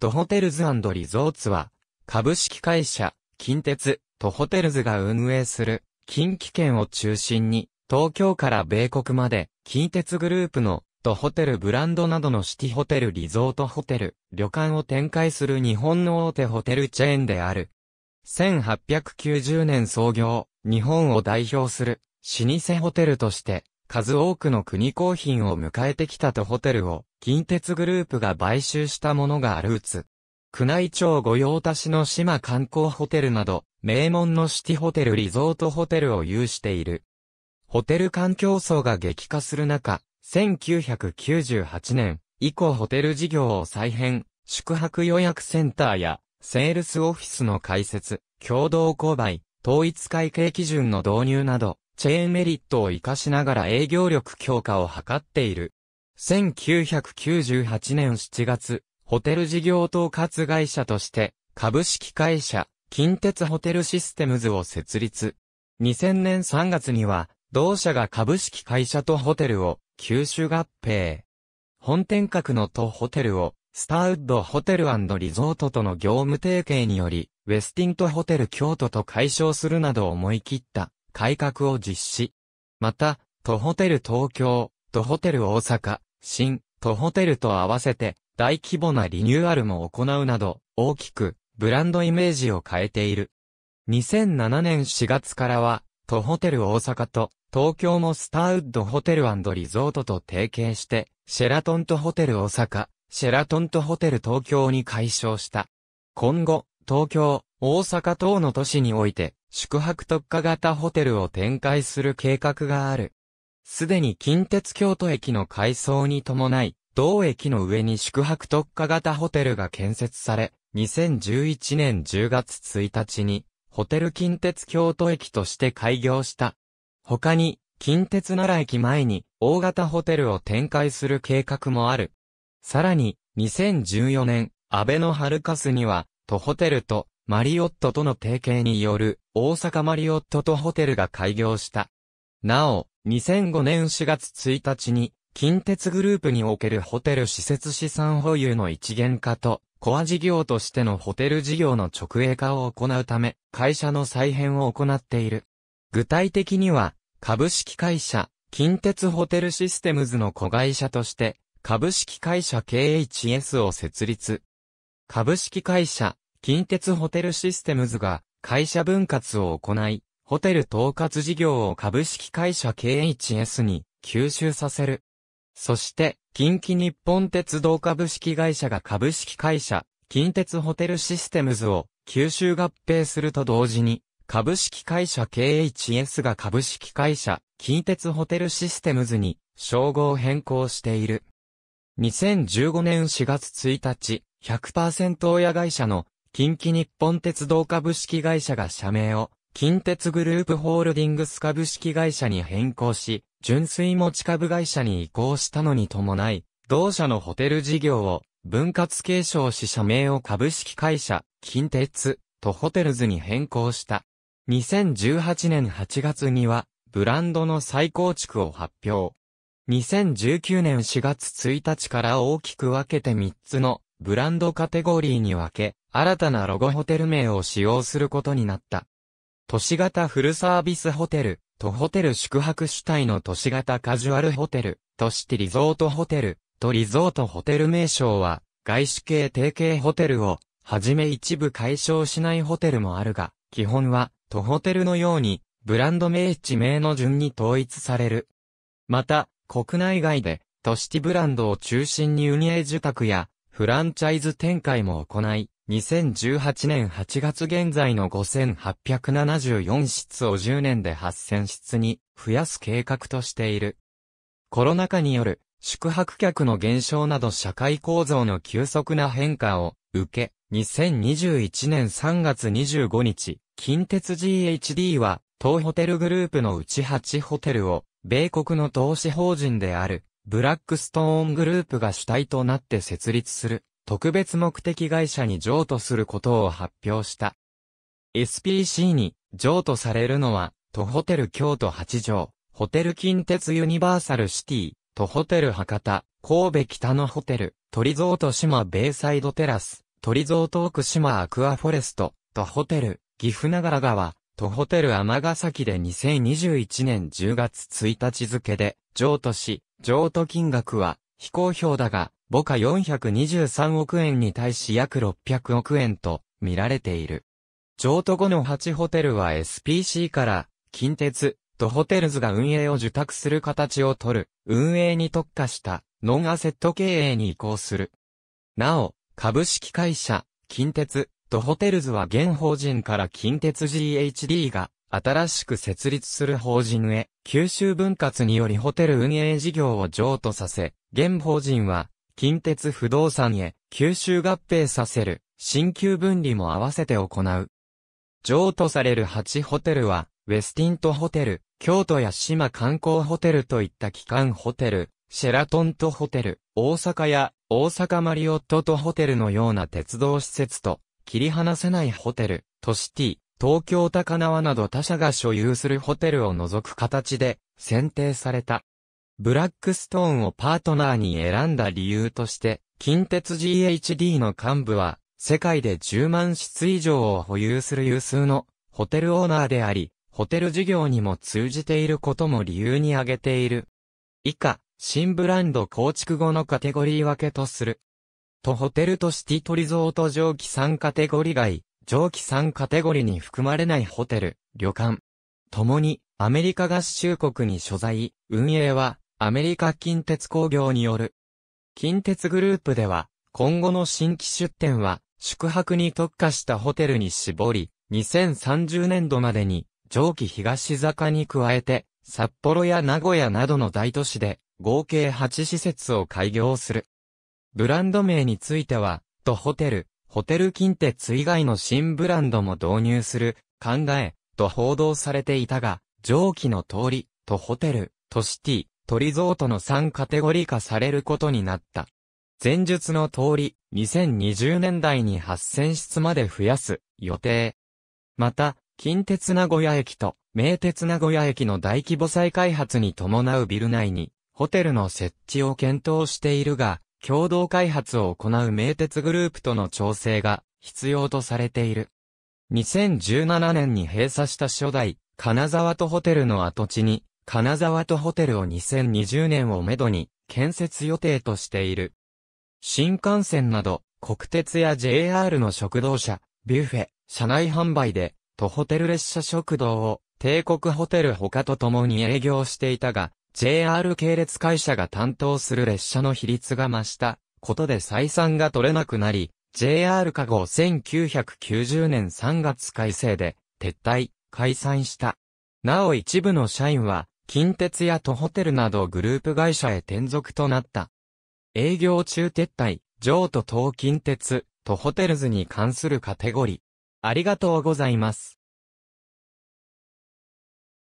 トホテルズリゾーツは、株式会社、近鉄、トホテルズが運営する、近畿圏を中心に、東京から米国まで、近鉄グループの、トホテルブランドなどのシティホテルリゾートホテル、旅館を展開する日本の大手ホテルチェーンである。1890年創業、日本を代表する、老舗ホテルとして、数多くの国公品を迎えてきたトホテルを、近鉄グループが買収したものがルーツ。宮内庁御用達の島観光ホテルなど、名門のシティホテルリゾートホテルを有している。ホテル間競争が激化する中、1998年以降ホテル事業を再編、宿泊予約センターやセールスオフィスの開設、共同購買、統一会計基準の導入など、チェーンメリットを活かしながら営業力強化を図っている。1998年7月、ホテル事業統括会社として、株式会社、近鉄ホテルシステムズを設立。2000年3月には、同社が株式会社とホテルを、吸収合併。本店格の都ホテルを、スターウッドホテルリゾートとの業務提携により、ウェスティントホテル京都と解消するなど思い切った改革を実施。また、都ホテル東京、都ホテル大阪、新、都ホテルと合わせて大規模なリニューアルも行うなど、大きくブランドイメージを変えている。2007年4月からは、都ホテル大阪と東京もスターウッドホテルリゾートと提携して、シェラトントホテル大阪、シェラトントホテル東京に解消した。今後、東京、大阪等の都市において、宿泊特化型ホテルを展開する計画がある。すでに近鉄京都駅の改装に伴い、同駅の上に宿泊特化型ホテルが建設され、2011年10月1日に、ホテル近鉄京都駅として開業した。他に、近鉄奈良駅前に、大型ホテルを展開する計画もある。さらに、2014年、安倍のハルカスには、都ホテルと、マリオットとの提携による、大阪マリオットとホテルが開業した。なお、2005年4月1日に、近鉄グループにおけるホテル施設資産保有の一元化と、コア事業としてのホテル事業の直営化を行うため、会社の再編を行っている。具体的には、株式会社、近鉄ホテルシステムズの子会社として、株式会社 KHS を設立。株式会社、近鉄ホテルシステムズが会社分割を行い、ホテル統括事業を株式会社 KHS に吸収させる。そして、近畿日本鉄道株式会社が株式会社、近鉄ホテルシステムズを吸収合併すると同時に、株式会社 KHS が株式会社、近鉄ホテルシステムズに、称号変更している。2015年4月1日、100%親会社の近畿日本鉄道株式会社が社名を近鉄グループホールディングス株式会社に変更し、純粋持ち株会社に移行したのに伴い、同社のホテル事業を分割継承し社名を株式会社、近鉄、とホテルズに変更した。2018年8月には、ブランドの再構築を発表。2019年4月1日から大きく分けて3つのブランドカテゴリーに分け、新たなロゴホテル名を使用することになった。都市型フルサービスホテル、とホテル宿泊主体の都市型カジュアルホテル、都市ティリゾートホテル、とリゾートホテル名称は、外資系提携ホテルを、はじめ一部解消しないホテルもあるが、基本は、都ホテルのように、ブランド名地名の順に統一される。また、国内外で、都市ティブランドを中心に運営受託や、フランチャイズ展開も行い、2018年8月現在の5874室を10年で8000室に増やす計画としている。コロナ禍による宿泊客の減少など社会構造の急速な変化を受け、2021年3月25日、近鉄 GHD は、当ホテルグループのうち8ホテルを、米国の投資法人である、ブラックストーングループが主体となって設立する特別目的会社に譲渡することを発表した。SPC に譲渡されるのは、都ホテル京都八条、ホテル近鉄ユニバーサルシティ、都ホテル博多、神戸北のホテル、都リゾート島ベイサイドテラス、都リゾート奥島アクアフォレスト、都ホテル、岐阜長良川、都ホテル尼崎で2021年10月1日付で、譲渡し、譲渡金額は非公表だが、母価423億円に対し約600億円と見られている。譲渡後の8ホテルは SPC から近鉄とホテルズが運営を受託する形をとる、運営に特化したノンアセット経営に移行する。なお、株式会社、近鉄とホテルズは現法人から近鉄 GHD が新しく設立する法人へ、九州分割によりホテル運営事業を譲渡させ、現法人は近鉄不動産へ吸収合併させる、新旧分離も合わせて行う。譲渡される8ホテルは、ウェスティントホテル、京都や島観光ホテルといった機関ホテル、シェラトントホテル、大阪や大阪マリオットとホテルのような鉄道施設と、切り離せないホテル、都市ティ、東京高輪など他社が所有するホテルを除く形で選定された。ブラックストーンをパートナーに選んだ理由として、近鉄 GHD の幹部は、世界で10万室以上を保有する有数のホテルオーナーであり、ホテル事業にも通じていることも理由に挙げている。以下、新ブランド構築後のカテゴリー分けとする。とホテルとシティトリゾート上記3カテゴリ外、上記3カテゴリに含まれないホテル、旅館。ともに、アメリカ合衆国に所在、運営は、アメリカ近鉄工業による。近鉄グループでは、今後の新規出店は、宿泊に特化したホテルに絞り、2030年度までに、上記東坂に加えて、札幌や名古屋などの大都市で、合計8施設を開業する。ブランド名については、とホテル、ホテル近鉄以外の新ブランドも導入する、考え、と報道されていたが、上記の通り、とホテル、とシティ、トリゾートの3カテゴリ化されることになった。前述の通り、2020年代に8000室まで増やす予定。また、近鉄名古屋駅と名鉄名古屋駅の大規模再開発に伴うビル内に、ホテルの設置を検討しているが、共同開発を行う名鉄グループとの調整が必要とされている。2017年に閉鎖した初代、金沢とホテルの跡地に、金沢とホテルを2020年をめどに建設予定としている。新幹線など、国鉄や JR の食堂車、ビュッフェ、車内販売で、とホテル列車食堂を帝国ホテル他と共に営業していたが、JR 系列会社が担当する列車の比率が増したことで採算が取れなくなり、JR 加護1990年3月改正で撤退、解散した。なお一部の社員は近鉄や都ホテルなどグループ会社へ転属となった。営業中撤退、上都東近鉄、都ホテルズに関するカテゴリー。ありがとうございます。